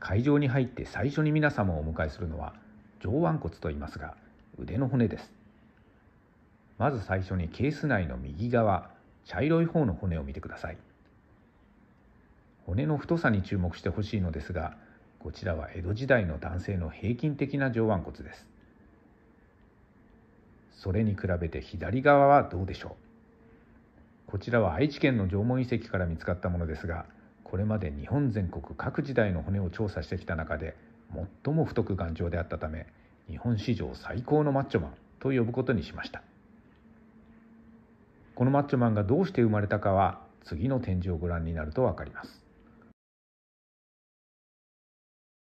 会場に入って最初に皆様をお迎えするのは上腕骨と言いますが腕の骨ですまず最初にケース内の右側茶色い方の骨を見てください骨の太さに注目してほしいのですがこちらは江戸時代の男性の平均的な上腕骨ですそれに比べて左側はどうでしょうこちらは愛知県の縄文遺跡から見つかったものですがこれまで日本全国各時代の骨を調査してきた中で最も太く頑丈であったため日本史上最高のマッチョマンと呼ぶことにしましたこのマッチョマンがどうして生まれたかは次の展示をご覧になると分かります